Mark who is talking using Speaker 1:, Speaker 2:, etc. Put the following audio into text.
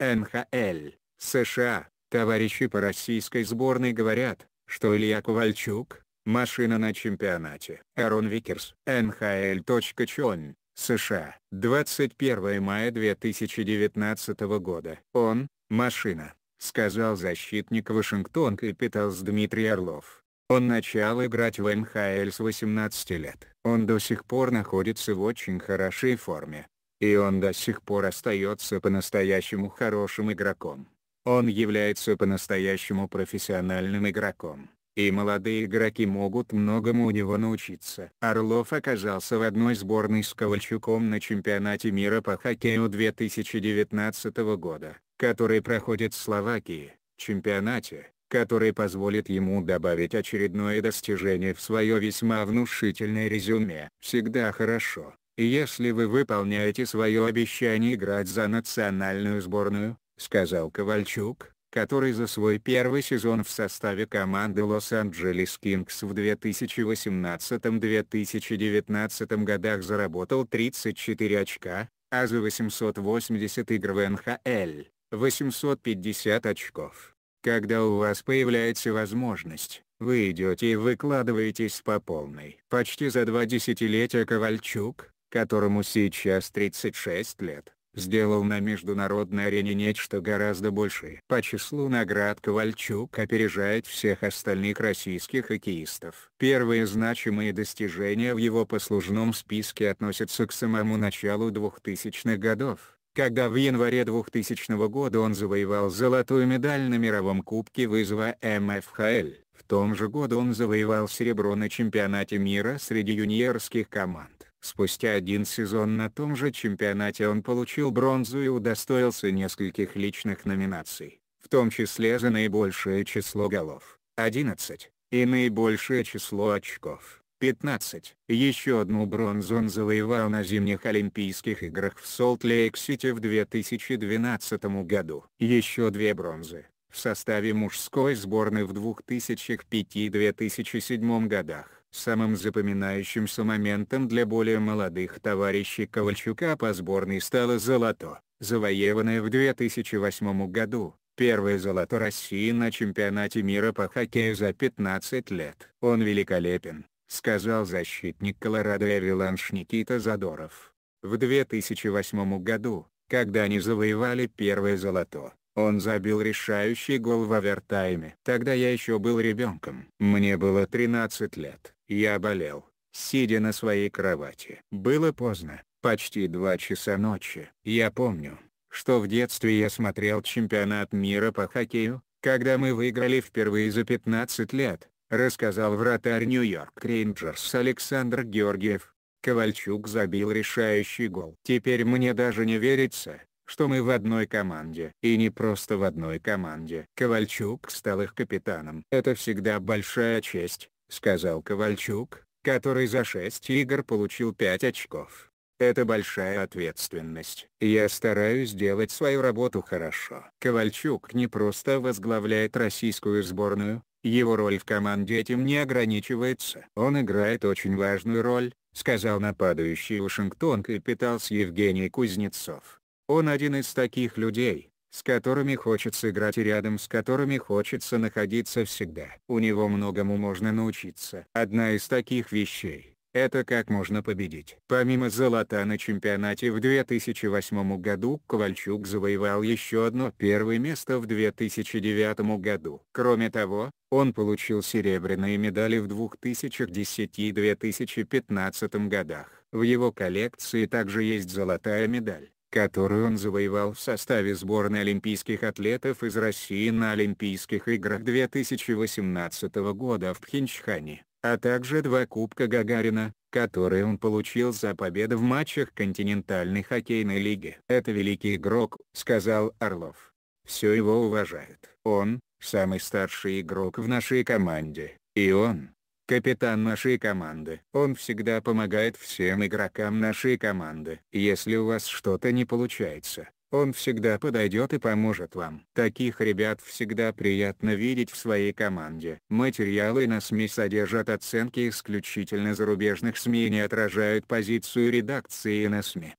Speaker 1: НХЛ, США, товарищи по российской сборной говорят, что Илья Ковальчук – машина на чемпионате. Арон Викерс, NHL.Чон, США, 21 мая 2019 года. Он – машина, сказал защитник Вашингтон Капиталс Дмитрий Орлов. Он начал играть в НХЛ с 18 лет. Он до сих пор находится в очень хорошей форме. И он до сих пор остается по-настоящему хорошим игроком. Он является по-настоящему профессиональным игроком. И молодые игроки могут многому у него научиться. Орлов оказался в одной сборной с Ковальчуком на чемпионате мира по хоккею 2019 года, который проходит в Словакии, чемпионате, который позволит ему добавить очередное достижение в свое весьма внушительное резюме. Всегда хорошо, и если вы выполняете свое обещание играть за национальную сборную, сказал Ковальчук, который за свой первый сезон в составе команды Лос-Анджелес Кингс в 2018-2019 годах заработал 34 очка, а за 880 игр в НХЛ – 850 очков. Когда у вас появляется возможность, вы идете и выкладываетесь по полной. Почти за два десятилетия Ковальчук, которому сейчас 36 лет, сделал на международной арене нечто гораздо большее. По числу наград Ковальчук опережает всех остальных российских хоккеистов. Первые значимые достижения в его послужном списке относятся к самому началу 2000-х годов, когда в январе 2000 года он завоевал золотую медаль на мировом кубке вызова МФХЛ. В том же году он завоевал серебро на чемпионате мира среди юниорских команд. Спустя один сезон на том же чемпионате он получил бронзу и удостоился нескольких личных номинаций, в том числе за наибольшее число голов – 11, и наибольшее число очков – 15. Еще одну бронзу он завоевал на зимних Олимпийских играх в Солт-Лейк-Сити в 2012 году. Еще две бронзы – в составе мужской сборной в 2005-2007 и годах. Самым запоминающимся моментом для более молодых товарищей Ковальчука по сборной стало золото, завоеванное в 2008 году, первое золото России на чемпионате мира по хоккею за 15 лет. Он великолепен, сказал защитник Колорадо Эвиланш Никита Задоров. В 2008 году, когда они завоевали первое золото, он забил решающий гол в овертайме. Тогда я еще был ребенком. Мне было 13 лет. Я болел, сидя на своей кровати. Было поздно, почти два часа ночи. Я помню, что в детстве я смотрел чемпионат мира по хоккею, когда мы выиграли впервые за 15 лет, рассказал вратарь Нью-Йорк Рейнджерс Александр Георгиев. Ковальчук забил решающий гол. Теперь мне даже не верится, что мы в одной команде. И не просто в одной команде. Ковальчук стал их капитаном. Это всегда большая честь, сказал Ковальчук, который за 6 игр получил 5 очков. Это большая ответственность. Я стараюсь делать свою работу хорошо. Ковальчук не просто возглавляет российскую сборную, его роль в команде этим не ограничивается. Он играет очень важную роль, сказал нападающий Вашингтон капиталс Евгений Кузнецов. Он один из таких людей, с которыми хочется играть и рядом с которыми хочется находиться всегда. У него многому можно научиться. Одна из таких вещей – это как можно победить. Помимо золота на чемпионате в 2008 году Ковальчук завоевал еще одно первое место в 2009 году. Кроме того, он получил серебряные медали в 2010 и 2015 годах. В его коллекции также есть золотая медаль которую он завоевал в составе сборной олимпийских атлетов из России на Олимпийских играх 2018 года в Пхенчхане, а также два Кубка Гагарина, которые он получил за победы в матчах континентальной хоккейной лиги. «Это великий игрок», — сказал Орлов. «Все его уважают. Он — самый старший игрок в нашей команде, и он капитан нашей команды. Он всегда помогает всем игрокам нашей команды. Если у вас что-то не получается, он всегда подойдет и поможет вам. Таких ребят всегда приятно видеть в своей команде. Материалы на СМИ содержат оценки исключительно зарубежных СМИ и не отражают позицию редакции на СМИ.